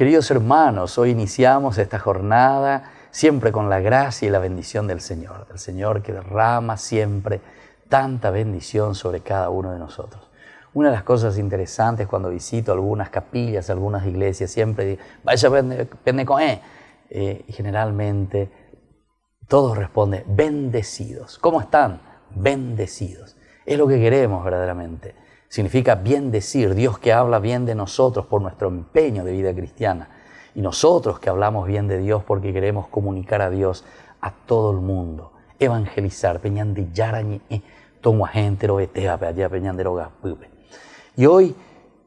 Queridos hermanos, hoy iniciamos esta jornada siempre con la gracia y la bendición del Señor, del Señor que derrama siempre tanta bendición sobre cada uno de nosotros. Una de las cosas interesantes cuando visito algunas capillas, algunas iglesias, siempre digo, vaya con eh". eh, y generalmente todos responden, bendecidos. ¿Cómo están? Bendecidos. Es lo que queremos verdaderamente Significa bien decir, Dios que habla bien de nosotros por nuestro empeño de vida cristiana. Y nosotros que hablamos bien de Dios porque queremos comunicar a Dios a todo el mundo. Evangelizar, Y hoy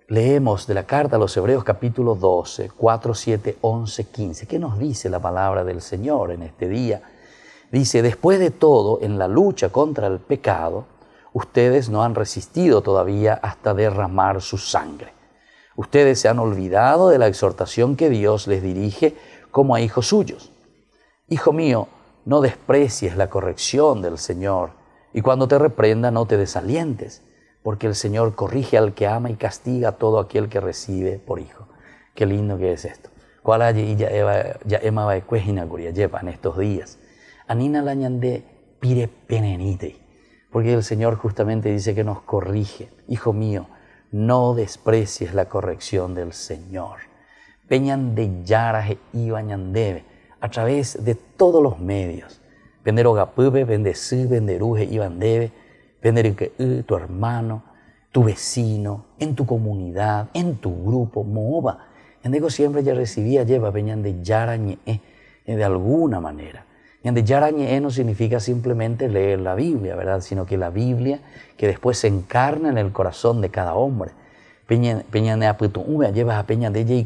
leemos de la carta a los Hebreos capítulo 12, 4, 7, 11, 15. ¿Qué nos dice la palabra del Señor en este día? Dice, después de todo, en la lucha contra el pecado, ustedes no han resistido todavía hasta derramar su sangre. Ustedes se han olvidado de la exhortación que Dios les dirige como a hijos suyos. Hijo mío, no desprecies la corrección del Señor, y cuando te reprenda no te desalientes, porque el Señor corrige al que ama y castiga a todo aquel que recibe por hijo. Qué lindo que es esto. ¿Cuál allí ya en estos días? Anina la pire porque el Señor justamente dice que nos corrige. Hijo mío, no desprecies la corrección del Señor. Peñan de Yaraje y Bañandebe, a través de todos los medios. Vender Ogapube, bendecir, venderuje y bandebe, vender eh, tu hermano, tu vecino, en tu comunidad, en tu grupo, moba. digo siempre ya recibía, lleva, peñan de Yarañe, eh, de alguna manera. Yarañe no significa simplemente leer la Biblia, ¿verdad? Sino que la Biblia que después se encarna en el corazón de cada hombre. Peña, llevas a Peña de de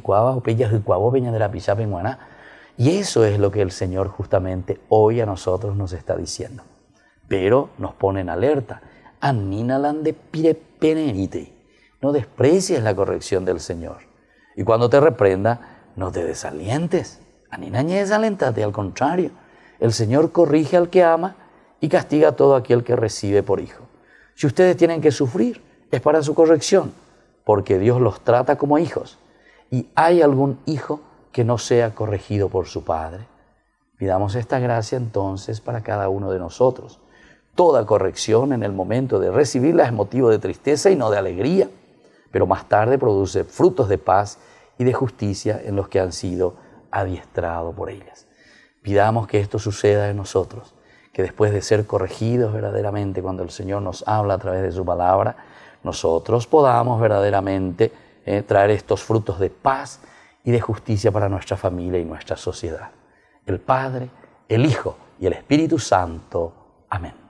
y eso es lo que el Señor justamente hoy a nosotros nos está diciendo. Pero nos pone en alerta. No desprecies la corrección del Señor. Y cuando te reprenda, no te desalientes. Aninañe desalentate, al contrario el Señor corrige al que ama y castiga a todo aquel que recibe por hijo. Si ustedes tienen que sufrir, es para su corrección, porque Dios los trata como hijos. Y hay algún hijo que no sea corregido por su Padre. Pidamos esta gracia entonces para cada uno de nosotros. Toda corrección en el momento de recibirla es motivo de tristeza y no de alegría, pero más tarde produce frutos de paz y de justicia en los que han sido adiestrados por ellas. Pidamos que esto suceda en nosotros, que después de ser corregidos verdaderamente cuando el Señor nos habla a través de su palabra, nosotros podamos verdaderamente eh, traer estos frutos de paz y de justicia para nuestra familia y nuestra sociedad. El Padre, el Hijo y el Espíritu Santo. Amén.